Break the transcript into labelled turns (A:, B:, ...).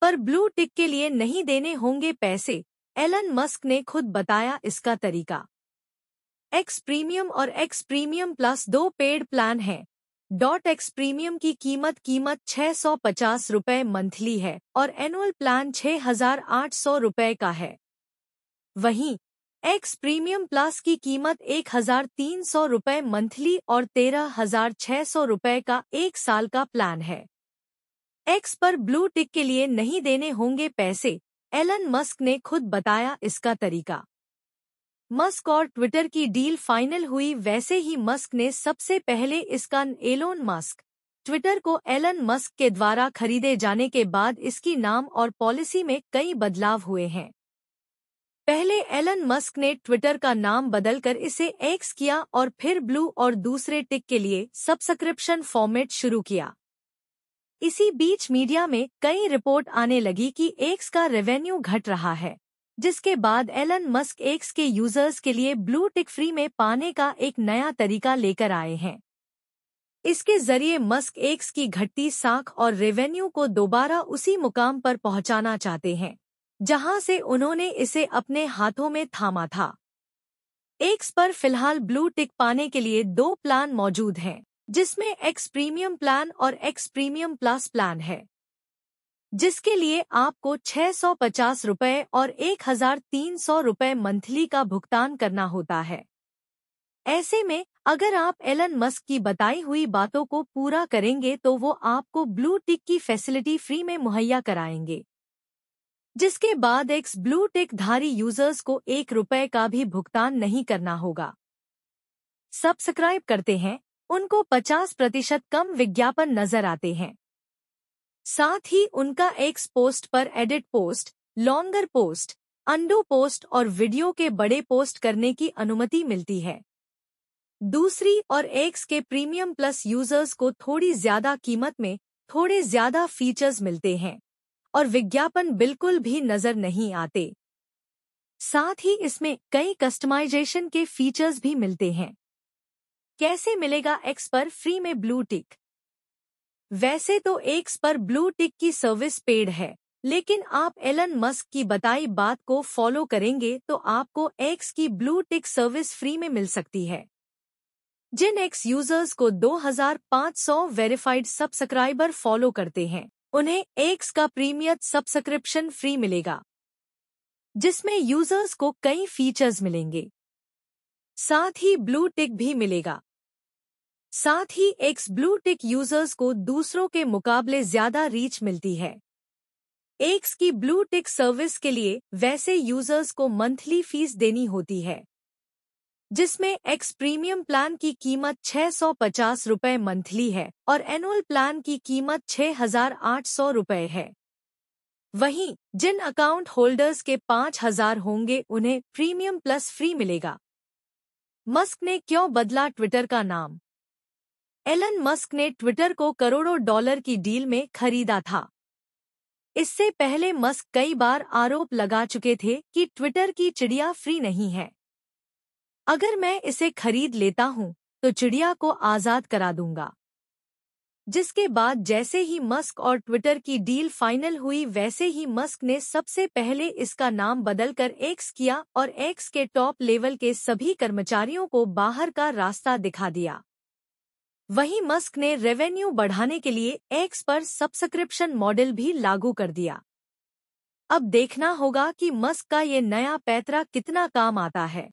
A: पर blue tick के लिए नहीं देने होंगे पैसे एलन मस्क ने खुद बताया इसका तरीका एक्स प्रीमियम और एक्स प्रीमियम प्लस दो पेड प्लान हैं डॉट एक्स प्रीमियम की कीमत कीमत छह सौ पचास मंथली है और एनुअल प्लान छह हजार आठ सौ का है वहीं एक्स प्रीमियम प्लस की कीमत एक हजार तीन सौ मंथली और तेरह हजार सौ का एक साल का प्लान है एक्स पर ब्लू टिक के लिए नहीं देने होंगे पैसे एलन मस्क ने खुद बताया इसका तरीका मस्क और ट्विटर की डील फाइनल हुई वैसे ही मस्क ने सबसे पहले इसका एलोन मस्क ट्विटर को एलन मस्क के द्वारा खरीदे जाने के बाद इसकी नाम और पॉलिसी में कई बदलाव हुए हैं पहले एलन मस्क ने ट्विटर का नाम बदलकर इसे एक्स किया और फिर ब्लू और दूसरे टिक के लिए सब्सक्रिप्शन फॉर्मेट शुरू किया इसी बीच मीडिया में कई रिपोर्ट आने लगी कि एक्स का रेवेन्यू घट रहा है जिसके बाद एलन मस्क एक्स के यूजर्स के लिए ब्लू टिक फ्री में पाने का एक नया तरीका लेकर आए हैं इसके जरिए मस्क एक्स की घटती साख और रेवेन्यू को दोबारा उसी मुकाम पर पहुंचाना चाहते हैं जहां से उन्होंने इसे अपने हाथों में थामा था एक्स पर फिलहाल ब्लू टिक पाने के लिए दो प्लान मौजूद हैं जिसमें एक्स प्रीमियम प्लान और एक्स प्रीमियम प्लस प्लान है जिसके लिए आपको छह सौ पचास रुपये और एक हजार तीन सौ रुपये मंथली का भुगतान करना होता है ऐसे में अगर आप एलन मस्क की बताई हुई बातों को पूरा करेंगे तो वो आपको ब्लू टिक की फैसिलिटी फ्री में मुहैया कराएंगे जिसके बाद एक्स ब्लू टिक धारी यूजर्स को एक रुपए का भी भुगतान नहीं करना होगा सब्सक्राइब करते हैं उनको 50 प्रतिशत कम विज्ञापन नजर आते हैं साथ ही उनका एक्स पोस्ट पर edit post longer post undo post और वीडियो के बड़े पोस्ट करने की अनुमति मिलती है दूसरी और एक्स के प्रीमियम प्लस यूजर्स को थोड़ी ज्यादा कीमत में थोड़े ज्यादा फीचर्स मिलते हैं और विज्ञापन बिल्कुल भी नजर नहीं आते साथ ही इसमें कई कस्टमाइजेशन के फीचर्स भी मिलते हैं कैसे मिलेगा एक्स पर फ्री में ब्लू टिक वैसे तो एक्स पर ब्लू टिक की सर्विस पेड है लेकिन आप एलन मस्क की बताई बात को फॉलो करेंगे तो आपको एक्स की ब्लू टिक सर्विस फ्री में मिल सकती है जिन एक्स यूजर्स को 2500 वेरिफाइड सब्सक्राइबर फॉलो करते हैं उन्हें एक्स का प्रीमियम सब्सक्रिप्शन फ्री मिलेगा जिसमें यूजर्स को कई फीचर्स मिलेंगे साथ ही ब्लू टिक भी मिलेगा साथ ही एक्स ब्लू टिक यूजर्स को दूसरों के मुकाबले ज्यादा रीच मिलती है एक्स की ब्लू टिक सर्विस के लिए वैसे यूजर्स को मंथली फीस देनी होती है जिसमें एक्स प्रीमियम प्लान की कीमत छह सौ पचास रुपये मंथली है और एनुअल प्लान की कीमत छह हजार आठ सौ रुपये है वहीं जिन अकाउंट होल्डर्स के पाँच हजार होंगे उन्हें प्रीमियम प्लस फ्री मिलेगा मस्क ने क्यों बदला ट्विटर का नाम एलन मस्क ने ट्विटर को करोड़ों डॉलर की डील में खरीदा था इससे पहले मस्क कई बार आरोप लगा चुके थे कि ट्विटर की चिड़िया फ्री नहीं है अगर मैं इसे खरीद लेता हूं तो चिड़िया को आज़ाद करा दूंगा जिसके बाद जैसे ही मस्क और ट्विटर की डील फाइनल हुई वैसे ही मस्क ने सबसे पहले इसका नाम बदलकर एक्स किया और एक्स के टॉप लेवल के सभी कर्मचारियों को बाहर का रास्ता दिखा दिया वहीं मस्क ने रेवेन्यू बढ़ाने के लिए एक्स पर सब्सक्रिप्शन मॉडल भी लागू कर दिया अब देखना होगा कि मस्क का ये नया पैतरा कितना काम आता है